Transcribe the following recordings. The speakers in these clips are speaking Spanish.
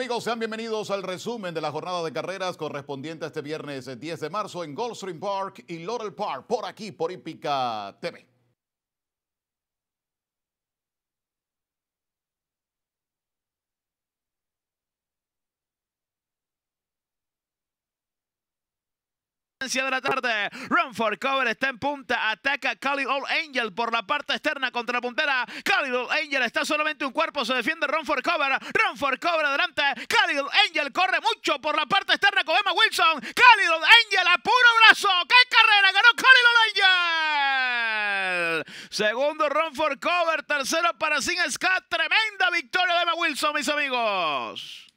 Amigos, sean bienvenidos al resumen de la jornada de carreras correspondiente a este viernes 10 eh, de marzo en Goldstream Park y Laurel Park, por aquí, por Hípica TV. de la tarde. for Cover está en punta. Ataca Cali Old Angel por la parte externa contra la puntera. Cali Old Angel está solamente un cuerpo. Se defiende Run for Cover. Run for Cover adelante. Cali Old Angel corre mucho por la parte externa con Emma Wilson. Cali Old Angel a puro brazo. ¡Qué carrera! ¡Ganó Cali Old Angel! Segundo Run for Cover. Tercero para Sin Scott. Tremenda victoria de Emma Wilson, mis amigos.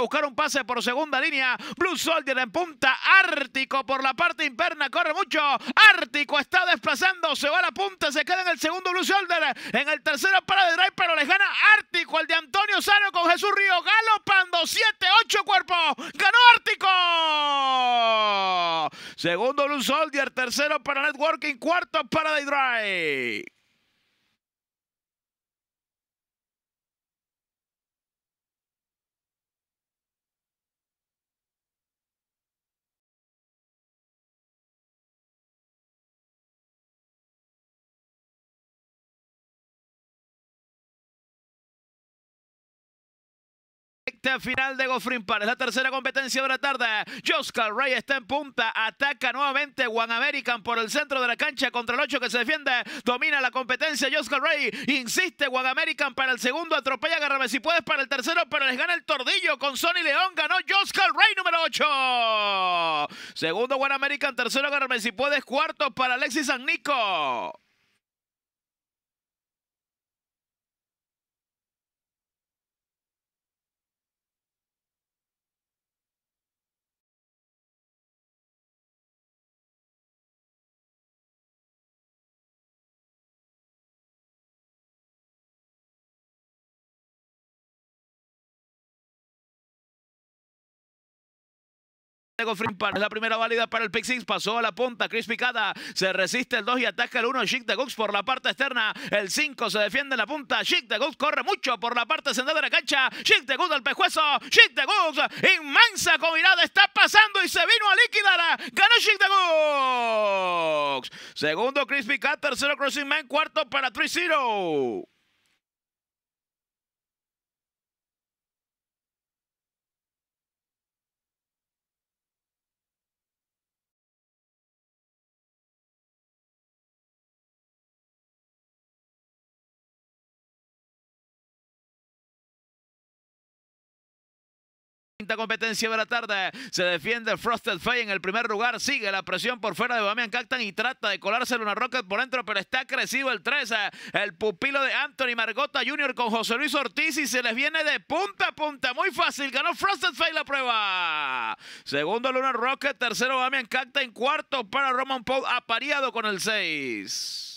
buscar un pase por segunda línea. Blue Soldier en punta. Ártico por la parte interna. Corre mucho. Ártico está desplazando. Se va a la punta. Se queda en el segundo Blue Soldier. En el tercero para de drive. Pero le gana Ártico. El de Antonio Sano con Jesús Río. Galopando. 7-8 cuerpo. Ganó Ártico. Segundo Blue Soldier. Tercero para Networking. Cuarto para de drive. Este final de Goffrin Park. Es la tercera competencia de la tarde. Joscar Rey está en punta. Ataca nuevamente One American por el centro de la cancha contra el 8 que se defiende. Domina la competencia Joscar Rey. Insiste One American para el segundo. Atropella garrabe si puedes para el tercero, pero les gana el tordillo con Sony León. Ganó Joscar Rey número 8. Segundo One American, tercero garrabe si puedes, cuarto para Alexis San Nico. Es la primera válida para el pick six, pasó a la punta, Chris Picada se resiste el 2 y ataca el 1, Chic de Gox por la parte externa, el 5 se defiende en la punta, Chic de Gux corre mucho por la parte central de la cancha, Chic de Gux al pejuezo, Chic de Gux. inmensa combinada, está pasando y se vino a liquidar, ganó Chic de Gox, segundo Chris Picada, tercero Crossing Man, cuarto para 3-0. competencia de la tarde. Se defiende Frosted Fay en el primer lugar. Sigue la presión por fuera de Bamian Cactan y trata de colarse una Rocket por dentro, pero está crecido el 13. El pupilo de Anthony Margota Jr. con José Luis Ortiz y se les viene de punta a punta. Muy fácil. Ganó Frosted Fay la prueba. Segundo Luna Rocket. Tercero Bamian Cactan. Cuarto para Roman Paul apareado con el 6.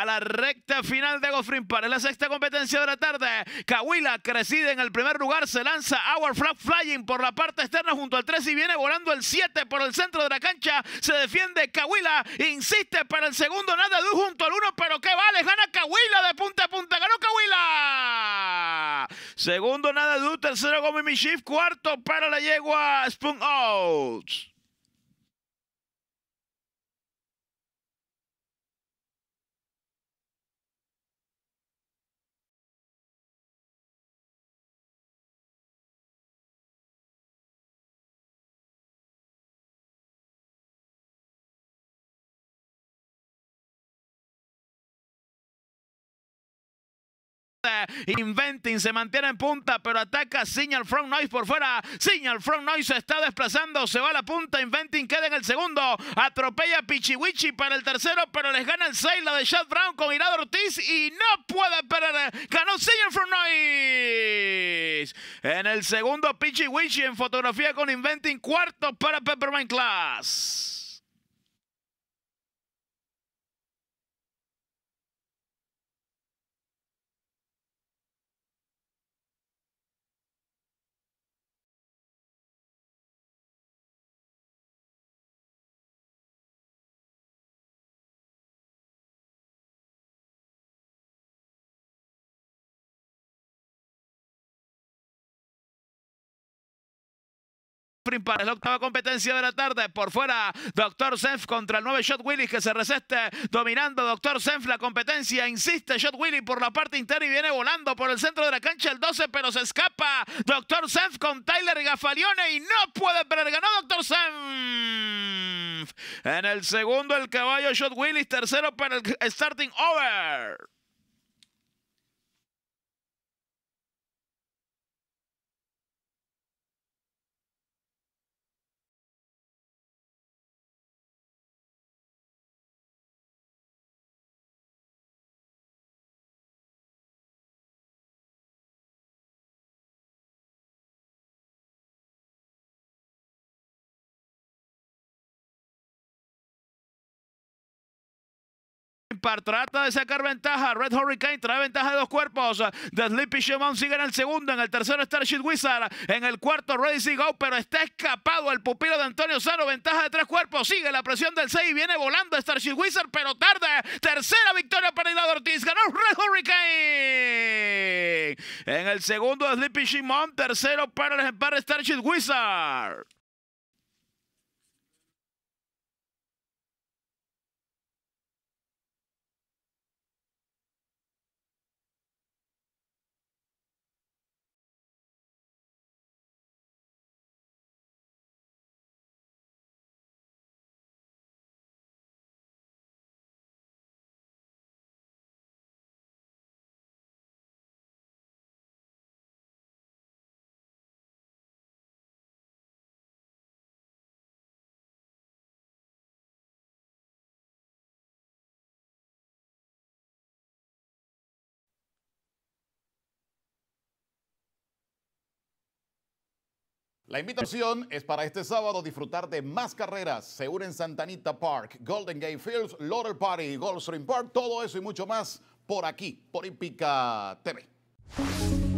a la recta final de Gofrin para la sexta competencia de la tarde. Cahuila, crecida en el primer lugar, se lanza Our Flag Flying por la parte externa junto al 3 y viene volando el 7 por el centro de la cancha. Se defiende Kawila. insiste para el segundo, nada de junto al 1, pero qué vale, gana Kawila de punta a punta, ganó Cahuila. Segundo, nada de tercero, Gomi shift cuarto para la yegua Spoon out Inventing se mantiene en punta, pero ataca Signal Front Noise por fuera. Signal Front Noise se está desplazando, se va a la punta. Inventing queda en el segundo. Atropella a Pichiwichi para el tercero, pero les gana el 6 la de Chad Brown con Irado Ortiz y no puede perder. Ganó Signal Front Noise. En el segundo, Wichi en fotografía con Inventing. Cuarto para Peppermint Class. para la octava competencia de la tarde. Por fuera, Dr. Senf contra el 9 Shot Willis que se resiste dominando Doctor Senf la competencia. Insiste Shot Willy por la parte interna y viene volando por el centro de la cancha el 12, pero se escapa Doctor Senf con Tyler Gafalione y no puede perder. Ganó Doctor Senf. En el segundo el caballo Shot Willis, tercero para el starting over. trata de sacar ventaja. Red Hurricane trae ventaja de dos cuerpos. The Sleepy Shimon sigue en el segundo. En el tercero Starship Wizard. En el cuarto Ready See Go. Pero está escapado el pupilo de Antonio Sano. Ventaja de tres cuerpos. Sigue la presión del 6 y viene volando Starship Wizard. Pero tarde. Tercera victoria para Hilado Ortiz. Ganó Red Hurricane. En el segundo Sleepy Shimon. Tercero para el ejemplar Starship Wizard. La invitación es para este sábado disfrutar de más carreras. Se unen Santanita Park, Golden Gate Fields, Laurel Party, Goldstream Park, todo eso y mucho más por aquí, por Impica TV.